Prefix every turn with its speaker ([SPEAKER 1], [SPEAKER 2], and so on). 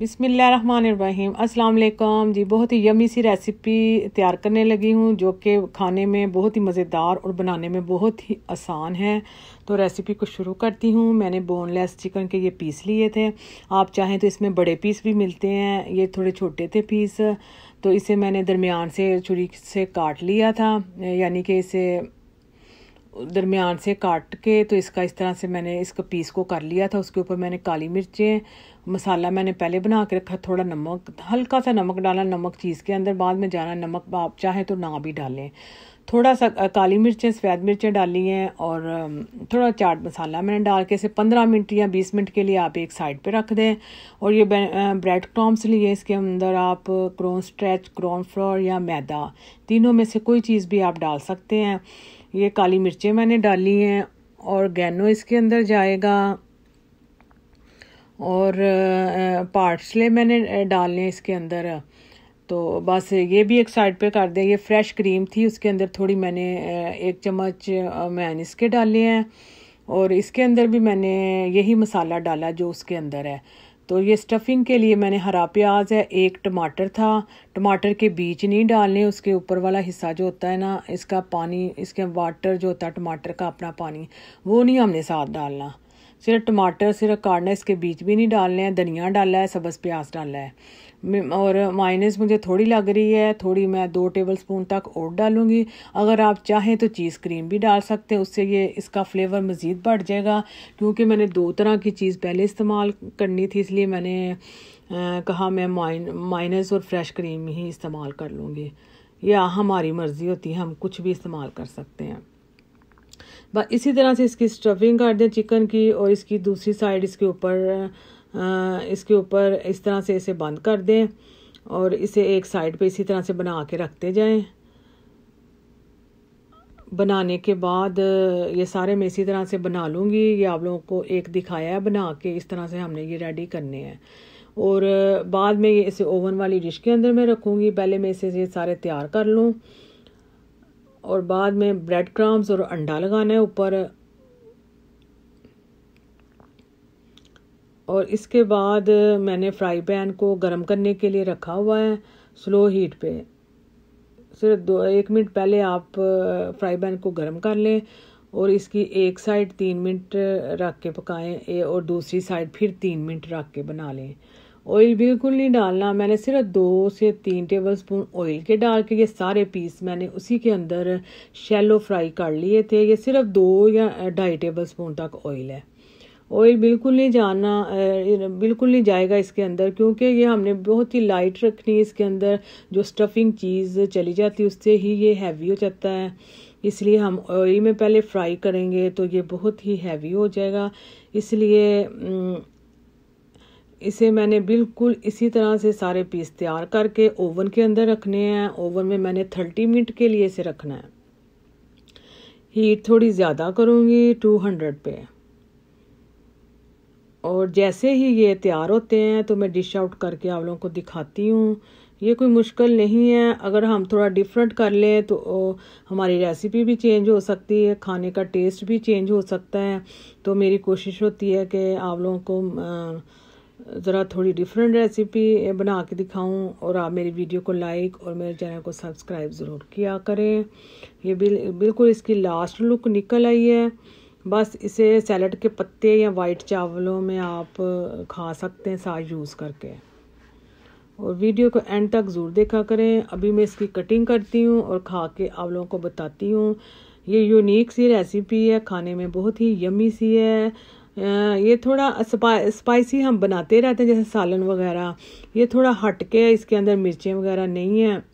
[SPEAKER 1] बिसमीम् अल्लाम जी बहुत ही यमी सी रेसिपी तैयार करने लगी हूँ जो कि खाने में बहुत ही मज़ेदार और बनाने में बहुत ही आसान है तो रेसिपी को शुरू करती हूँ मैंने बोनलेस चिकन के ये पीस लिए थे आप चाहें तो इसमें बड़े पीस भी मिलते हैं ये थोड़े छोटे थे पीस तो इसे मैंने दरमियान से छुरी से काट लिया था यानी कि इसे दरमियान से काट के तो इसका इस तरह से मैंने इसका पीस को कर लिया था उसके ऊपर मैंने काली मिर्चें मसाला मैंने पहले बना के रखा थोड़ा नमक हल्का सा नमक डाला नमक चीज़ के अंदर बाद में जाना नमक आप चाहें तो ना भी डालें थोड़ा सा काली मिर्चें सफ़ेद मिर्चें डाली हैं और थोड़ा चाट मसाला मैंने डाल के इसे पंद्रह मिनट या बीस मिनट के लिए आप एक साइड पे रख दें और ये ब्रेड क्रॉम्स लिए इसके अंदर आप क्रॉन स्ट्रेच क्रॉन फ्लोर या मैदा तीनों में से कोई चीज़ भी आप डाल सकते हैं ये काली मिर्चें मैंने डाली हैं और गैनो इसके अंदर जाएगा और पार्सले मैंने डालने इसके अंदर तो बस ये भी एक साइड पे कर दें ये फ्रेश क्रीम थी उसके अंदर थोड़ी मैंने एक चम्मच मैन इसके डाले हैं और इसके अंदर भी मैंने यही मसाला डाला जो उसके अंदर है तो ये स्टफिंग के लिए मैंने हरा प्याज है एक टमाटर था टमाटर के बीज नहीं डालने उसके ऊपर वाला हिस्सा जो होता है ना इसका पानी इसके वाटर जो होता है टमाटर का अपना पानी वो नहीं हमने साथ डालना सिर्फ टमाटर सिर्फ काटना इसके बीच भी नहीं डालने हैं धनिया डाला है सब्ज़ प्याज डाला है और माइनस मुझे थोड़ी लग रही है थोड़ी मैं दो टेबल स्पून तक और डालूँगी अगर आप चाहें तो चीज़ क्रीम भी डाल सकते हैं उससे ये इसका फ्लेवर मज़ीद बढ़ जाएगा क्योंकि मैंने दो तरह की चीज़ पहले इस्तेमाल करनी थी इसलिए मैंने आ, कहा मैं माइन माइनस और फ्रेश क्रीम ही इस्तेमाल कर लूँगी या हमारी मर्ज़ी होती है हम कुछ भी इस्तेमाल कर सकते हैं बस इसी तरह से इसकी स्टफिंग कर दें चिकन की और इसकी दूसरी साइड इसके ऊपर इसके ऊपर इस तरह से इसे बंद कर दें और इसे एक साइड पे इसी तरह से बना के रखते जाएं बनाने के बाद ये सारे मैं इसी तरह से बना लूँगी ये आप लोगों को एक दिखाया है बना के इस तरह से हमने ये रेडी करने हैं और बाद में ये इसे ओवन वाली डिश के अंदर मैं रखूँगी पहले मैं इसे ये सारे तैयार कर लूँ और बाद में ब्रेड क्रम्स और अंडा लगाना है ऊपर और इसके बाद मैंने फ्राई पैन को गर्म करने के लिए रखा हुआ है स्लो हीट पे सिर्फ दो एक मिनट पहले आप फ्राई पैन को गर्म कर लें और इसकी एक साइड तीन मिनट रख के पकाएं और दूसरी साइड फिर तीन मिनट रख के बना लें ऑयल बिल्कुल नहीं डालना मैंने सिर्फ दो से तीन टेबल स्पून ऑयल के डाल के ये सारे पीस मैंने उसी के अंदर शैलो फ्राई कर लिए थे ये सिर्फ दो या ढाई टेबल स्पून तक ऑयल है ऑयल बिल्कुल नहीं जाना बिल्कुल नहीं जाएगा इसके अंदर क्योंकि ये हमने बहुत ही लाइट रखनी है इसके अंदर जो स्टफिंग चीज़ चली जाती है उससे ही ये हैवी हो जाता है इसलिए हम ऑयल में पहले फ्राई करेंगे तो ये बहुत ही हैवी हो जाएगा इसलिए इसे मैंने बिल्कुल इसी तरह से सारे पीस तैयार करके ओवन के अंदर रखने हैं ओवन में मैंने थर्टी मिनट के लिए इसे रखना है हीट थोड़ी ज़्यादा करूँगी टू हंड्रेड पे और जैसे ही ये तैयार होते हैं तो मैं डिश आउट करके आप लोगों को दिखाती हूँ ये कोई मुश्किल नहीं है अगर हम थोड़ा डिफरेंट कर लें तो हमारी रेसिपी भी चेंज हो सकती है खाने का टेस्ट भी चेंज हो सकता है तो मेरी कोशिश होती है कि आप लोगों को आ, ज़रा थोड़ी डिफरेंट रेसिपी बना के दिखाऊं और आप मेरी वीडियो को लाइक और मेरे चैनल को सब्सक्राइब ज़रूर किया करें ये बिल बिल्कुल इसकी लास्ट लुक निकल आई है बस इसे सैलड के पत्ते या वाइट चावलों में आप खा सकते हैं साथ यूज़ करके और वीडियो को एंड तक ज़रूर देखा करें अभी मैं इसकी कटिंग करती हूँ और खा के आप लोगों को बताती हूँ ये यूनिक सी रेसिपी है खाने में बहुत ही यमी सी है ये थोड़ा स्पाइसी हम बनाते रहते हैं जैसे सालन वगैरह ये थोड़ा हटके इसके अंदर मिर्चें वगैरह नहीं हैं